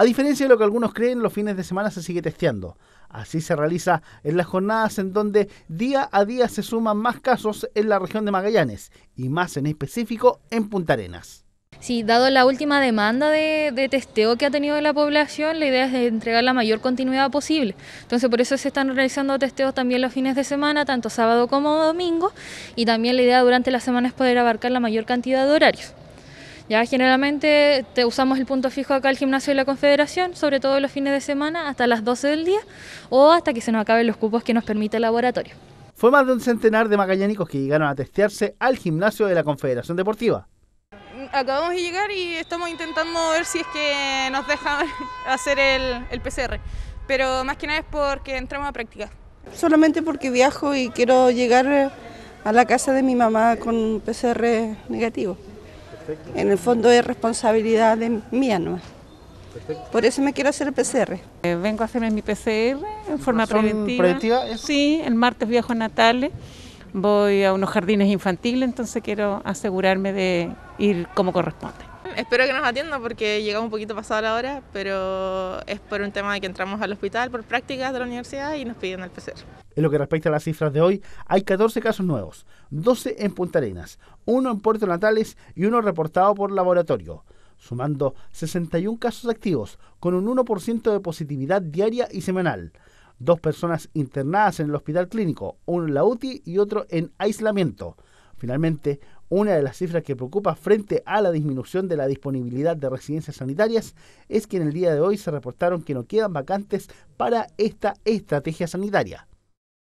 A diferencia de lo que algunos creen, los fines de semana se sigue testeando. Así se realiza en las jornadas en donde día a día se suman más casos en la región de Magallanes y más en específico en Punta Arenas. Sí, dado la última demanda de, testeo que ha tenido la población, la idea es de entregar la mayor continuidad posible. Entonces, por eso se están realizando testeos también los fines de semana, tanto sábado como domingo, y también la idea durante la semana es poder abarcar la mayor cantidad de horarios. Ya generalmente te usamos el punto fijo acá al gimnasio de la Confederación, sobre todo los fines de semana, hasta las 12 del día o hasta que se nos acaben los cupos que nos permite el laboratorio. Fue más de un centenar de magallánicos que llegaron a testearse al gimnasio de la Confederación Deportiva. Acabamos de llegar y estamos intentando ver si es que nos dejan hacer el, el PCR, pero más que nada es porque entramos a practicar. Solamente porque viajo y quiero llegar a la casa de mi mamá con PCR negativo. En el fondo es responsabilidad de mi anual. Por eso me quiero hacer el PCR. Eh, vengo a hacerme mi PCR en forma preventiva. sí, el martes viajo a Natales, voy a unos jardines infantiles, entonces quiero asegurarme de ir como corresponde espero que nos atienda porque llegamos un poquito pasado la hora, pero es por un tema de que entramos al hospital por prácticas de la universidad y nos piden el PCR. En lo que respecta a las cifras de hoy, hay 14 casos nuevos, 12 en Punta Arenas, uno en Puerto Natales y uno reportado por laboratorio sumando 61 casos activos, con un 1% de positividad diaria y semanal. Dos personas internadas en el hospital clínico, uno en la UTI y otro en aislamiento. Finalmente, una de las cifras que preocupa frente a la disminución de la disponibilidad de residencias sanitarias es que en el día de hoy se reportaron que no quedan vacantes para esta estrategia sanitaria.